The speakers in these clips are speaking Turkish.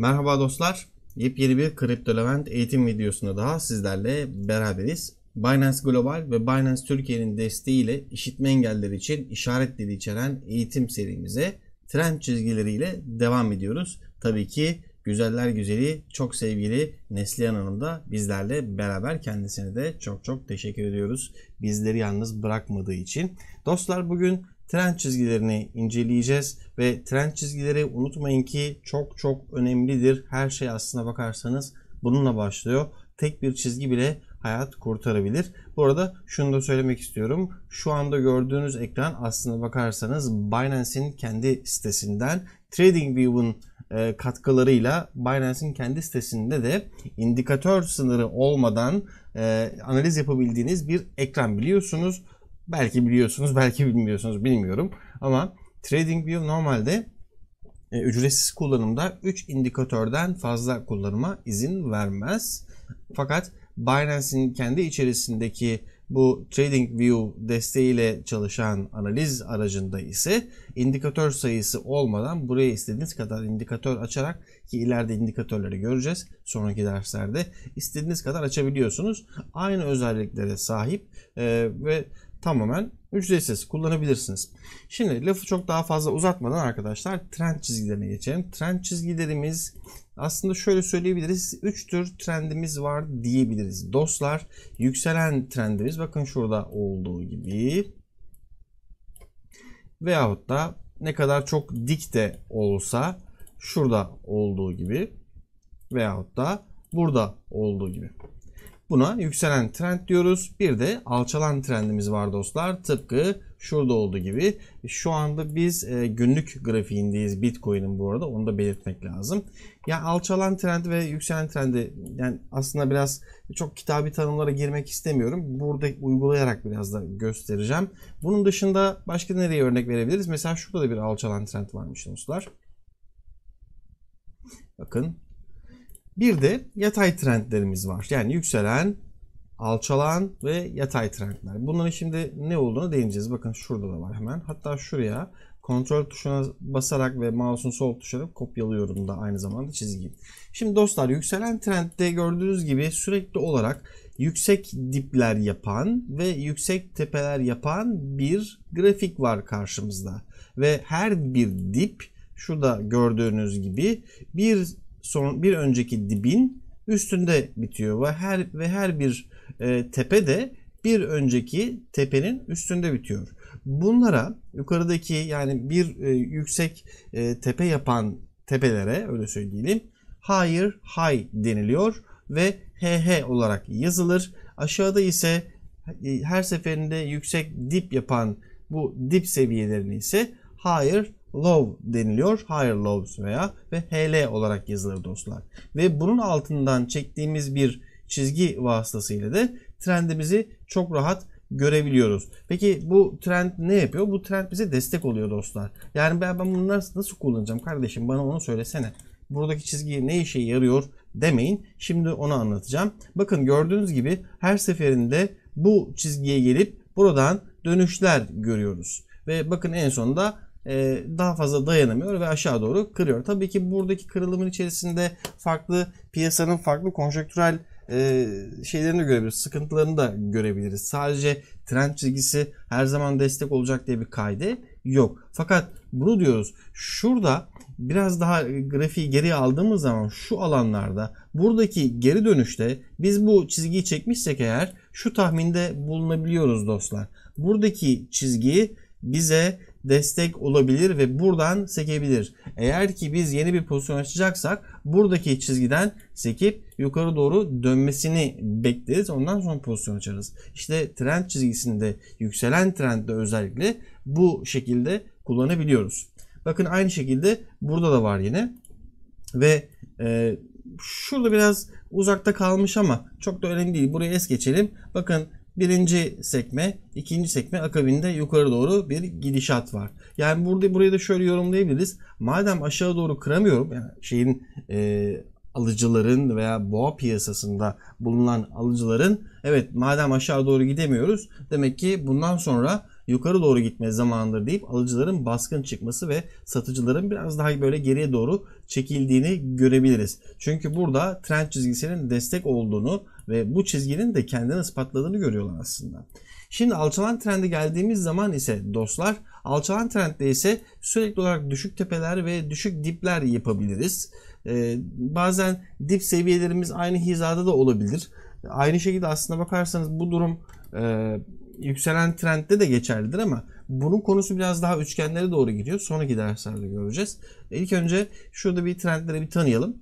Merhaba dostlar. Yepyeni bir Kripto Levent eğitim videosunda daha sizlerle beraberiz. Binance Global ve Binance Türkiye'nin desteğiyle işitme engelleri için işaret dili içeren eğitim serimize trend çizgileriyle devam ediyoruz. Tabii ki güzeller güzeli çok sevgili Neslihan Hanım da bizlerle beraber kendisine de çok çok teşekkür ediyoruz. Bizleri yalnız bırakmadığı için. Dostlar bugün trend çizgilerini inceleyeceğiz ve trend çizgileri unutmayın ki çok çok önemlidir. Her şey aslına bakarsanız bununla başlıyor. Tek bir çizgi bile hayat kurtarabilir. Bu arada şunu da söylemek istiyorum. Şu anda gördüğünüz ekran aslına bakarsanız Binance'in kendi sitesinden TradingView'un e, katkılarıyla Binance'in kendi sitesinde de indikatör sınırı olmadan e, analiz yapabildiğiniz bir ekran biliyorsunuz. Belki biliyorsunuz, belki bilmiyorsunuz bilmiyorum. Ama TradingView normalde e, ücretsiz kullanımda 3 indikatörden fazla kullanıma izin vermez. Fakat Binance'in kendi içerisindeki bu TradingView desteğiyle çalışan analiz aracında ise indikatör sayısı olmadan buraya istediğiniz kadar indikatör açarak ki ileride indikatörleri göreceğiz sonraki derslerde istediğiniz kadar açabiliyorsunuz. Aynı özelliklere sahip e, ve tamamen ücretsiz kullanabilirsiniz. Şimdi lafı çok daha fazla uzatmadan arkadaşlar trend çizgilerine geçelim. Trend çizgilerimiz aslında şöyle söyleyebiliriz. 3 tür trendimiz var diyebiliriz. Dostlar yükselen trendimiz bakın şurada olduğu gibi veyahut da ne kadar çok dik de olsa şurada olduğu gibi veyahut da burada olduğu gibi. Buna yükselen trend diyoruz. Bir de alçalan trendimiz var dostlar. Tıpkı şurada olduğu gibi. Şu anda biz e, günlük grafiğindeyiz Bitcoin'in bu arada. Onu da belirtmek lazım. Ya yani alçalan trend ve yükselen trendi yani aslında biraz çok kitabi tanımlara girmek istemiyorum. Burada uygulayarak biraz da göstereceğim. Bunun dışında başka nereye örnek verebiliriz? Mesela şurada da bir alçalan trend varmış dostlar. Bakın bir de yatay trendlerimiz var. Yani yükselen, alçalan ve yatay trendler. Bunların şimdi ne olduğunu değineceğiz. Bakın şurada da var hemen. Hatta şuraya kontrol tuşuna basarak ve mouse'un sol tuşuna kopyalıyorum da aynı zamanda çizgi Şimdi dostlar yükselen trendde gördüğünüz gibi sürekli olarak yüksek dipler yapan ve yüksek tepeler yapan bir grafik var karşımızda. Ve her bir dip şurada gördüğünüz gibi bir son bir önceki dibin üstünde bitiyor ve her ve her bir e, tepe de bir önceki tepenin üstünde bitiyor. Bunlara yukarıdaki yani bir e, yüksek e, tepe yapan tepelere öyle söyleyelim higher high deniliyor ve HH olarak yazılır. Aşağıda ise e, her seferinde yüksek dip yapan bu dip seviyelerini ise higher Love deniliyor. Higher Loves veya ve HL olarak yazılır dostlar. Ve bunun altından çektiğimiz bir çizgi vasıtasıyla da trendimizi çok rahat görebiliyoruz. Peki bu trend ne yapıyor? Bu trend bize destek oluyor dostlar. Yani ben, ben bunları nasıl kullanacağım kardeşim bana onu söylesene. Buradaki çizgi ne işe yarıyor demeyin. Şimdi onu anlatacağım. Bakın gördüğünüz gibi her seferinde bu çizgiye gelip buradan dönüşler görüyoruz. Ve bakın en sonunda e, daha fazla dayanamıyor ve aşağı doğru kırıyor. Tabii ki buradaki kırılımın içerisinde farklı piyasanın farklı konjonktürel e, şeylerini de görebiliriz. Sıkıntılarını da görebiliriz. Sadece trend çizgisi her zaman destek olacak diye bir kaydı yok. Fakat bunu diyoruz. Şurada biraz daha grafiği geriye aldığımız zaman şu alanlarda buradaki geri dönüşte biz bu çizgiyi çekmişsek eğer şu tahminde bulunabiliyoruz dostlar. Buradaki çizgiyi bize destek olabilir ve buradan sekebilir. Eğer ki biz yeni bir pozisyon açacaksak buradaki çizgiden sekip yukarı doğru dönmesini bekleriz. Ondan sonra pozisyon açarız. İşte trend çizgisinde yükselen trendde özellikle bu şekilde kullanabiliyoruz. Bakın aynı şekilde burada da var yine. Ve e, şurada biraz uzakta kalmış ama çok da önemli değil. Burayı es geçelim. Bakın Birinci sekme, ikinci sekme akabinde yukarı doğru bir gidişat var. Yani burada burayı da şöyle yorumlayabiliriz. Madem aşağı doğru kıramıyorum, yani şeyin e, alıcıların veya boğa piyasasında bulunan alıcıların evet madem aşağı doğru gidemiyoruz demek ki bundan sonra yukarı doğru gitme zamanıdır deyip alıcıların baskın çıkması ve satıcıların biraz daha böyle geriye doğru çekildiğini görebiliriz. Çünkü burada trend çizgisinin destek olduğunu ve bu çizginin de kendini ispatladığını görüyorlar aslında. Şimdi alçalan trende geldiğimiz zaman ise dostlar alçalan trendde ise sürekli olarak düşük tepeler ve düşük dipler yapabiliriz. Ee, bazen dip seviyelerimiz aynı hizada da olabilir. Aynı şekilde aslında bakarsanız bu durum e, yükselen trendde de geçerlidir ama bunun konusu biraz daha üçgenlere doğru gidiyor. Sonraki derslerde göreceğiz. İlk önce şurada bir trendleri bir tanıyalım.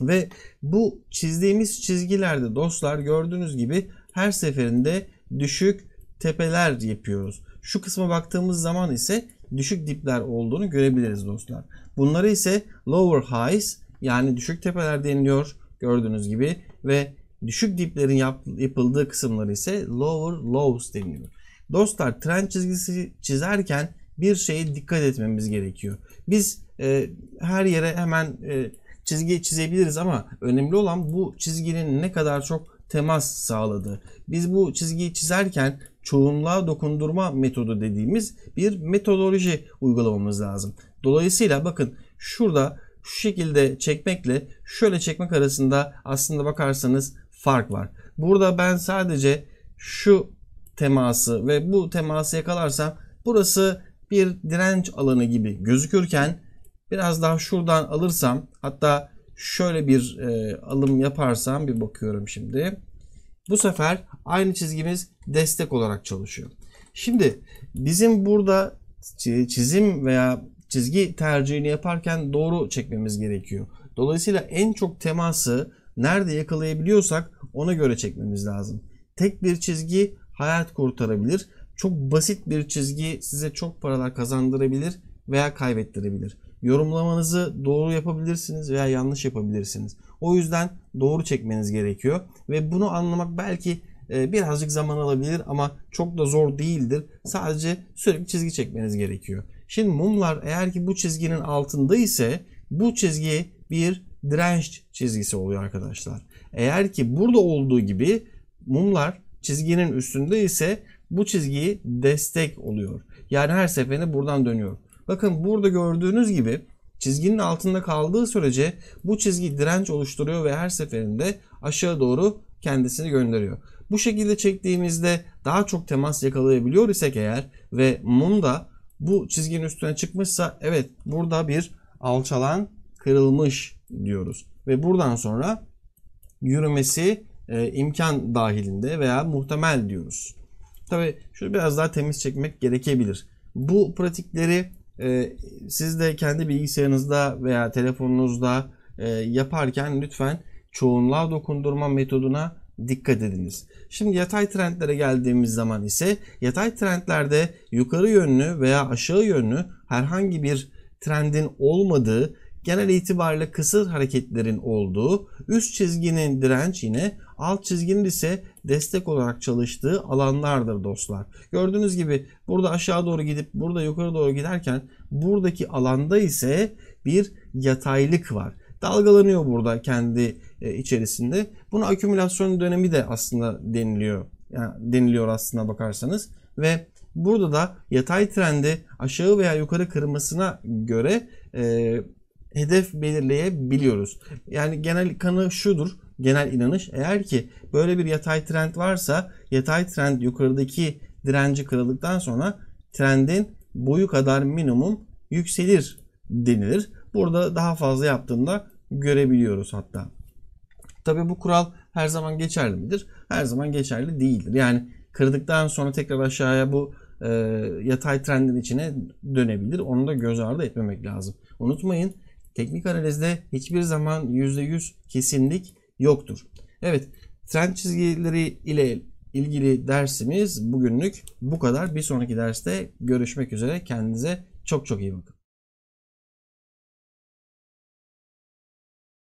Ve bu çizdiğimiz çizgilerde dostlar gördüğünüz gibi her seferinde düşük tepeler yapıyoruz. Şu kısma baktığımız zaman ise düşük dipler olduğunu görebiliriz dostlar. Bunları ise lower highs yani düşük tepeler deniliyor gördüğünüz gibi ve düşük diplerin yap, yapıldığı kısımları ise lower lows deniliyor. Dostlar trend çizgisi çizerken bir şeye dikkat etmemiz gerekiyor. Biz e, her yere hemen e, çizgi çizebiliriz ama önemli olan bu çizginin ne kadar çok temas sağladığı. Biz bu çizgiyi çizerken çoğunluğa dokundurma metodu dediğimiz bir metodoloji uygulamamız lazım. Dolayısıyla bakın şurada şu şekilde çekmekle şöyle çekmek arasında aslında bakarsanız fark var. Burada ben sadece şu teması ve bu teması yakalarsam burası bir direnç alanı gibi gözükürken Biraz daha şuradan alırsam hatta şöyle bir e, alım yaparsam bir bakıyorum şimdi. Bu sefer aynı çizgimiz destek olarak çalışıyor. Şimdi bizim burada çizim veya çizgi tercihini yaparken doğru çekmemiz gerekiyor. Dolayısıyla en çok teması nerede yakalayabiliyorsak ona göre çekmemiz lazım. Tek bir çizgi hayat kurtarabilir. Çok basit bir çizgi size çok paralar kazandırabilir veya kaybettirebilir yorumlamanızı doğru yapabilirsiniz veya yanlış yapabilirsiniz. O yüzden doğru çekmeniz gerekiyor ve bunu anlamak belki e, birazcık zaman alabilir ama çok da zor değildir. Sadece sürekli çizgi çekmeniz gerekiyor. Şimdi mumlar eğer ki bu çizginin altında ise bu çizgi bir direnç çizgisi oluyor arkadaşlar. Eğer ki burada olduğu gibi mumlar çizginin üstünde ise bu çizgiyi destek oluyor. Yani her seferinde buradan dönüyor. Bakın burada gördüğünüz gibi çizginin altında kaldığı sürece bu çizgi direnç oluşturuyor ve her seferinde aşağı doğru kendisini gönderiyor. Bu şekilde çektiğimizde daha çok temas yakalayabiliyor isek eğer ve mum da bu çizginin üstüne çıkmışsa evet burada bir alçalan kırılmış diyoruz. Ve buradan sonra yürümesi e, imkan dahilinde veya muhtemel diyoruz. Tabi şunu biraz daha temiz çekmek gerekebilir. Bu pratikleri e, siz de kendi bilgisayarınızda veya telefonunuzda e, yaparken lütfen çoğunluğa dokundurma metoduna dikkat ediniz. Şimdi yatay trendlere geldiğimiz zaman ise yatay trendlerde yukarı yönlü veya aşağı yönlü herhangi bir trendin olmadığı genel itibariyle kısır hareketlerin olduğu üst çizginin direnç yine Alt çizginin ise destek olarak çalıştığı alanlardır dostlar. Gördüğünüz gibi burada aşağı doğru gidip burada yukarı doğru giderken buradaki alanda ise bir yataylık var. Dalgalanıyor burada kendi e, içerisinde. Buna akümülasyon dönemi de aslında deniliyor. Yani deniliyor aslına bakarsanız ve burada da yatay trendi aşağı veya yukarı kırmasına göre e, hedef belirleyebiliyoruz. Yani genel kanı şudur genel inanış. Eğer ki böyle bir yatay trend varsa yatay trend yukarıdaki direnci kırıldıktan sonra trendin boyu kadar minimum yükselir denilir. Burada daha fazla yaptığında görebiliyoruz hatta. Tabi bu kural her zaman geçerli midir? Her zaman geçerli değildir. Yani kırdıktan sonra tekrar aşağıya bu e, yatay trendin içine dönebilir. Onu da göz ardı etmemek lazım. Unutmayın teknik analizde hiçbir zaman %100 kesinlik yoktur. Evet trend çizgileri ile ilgili dersimiz bugünlük bu kadar. Bir sonraki derste görüşmek üzere. Kendinize çok çok iyi bakın.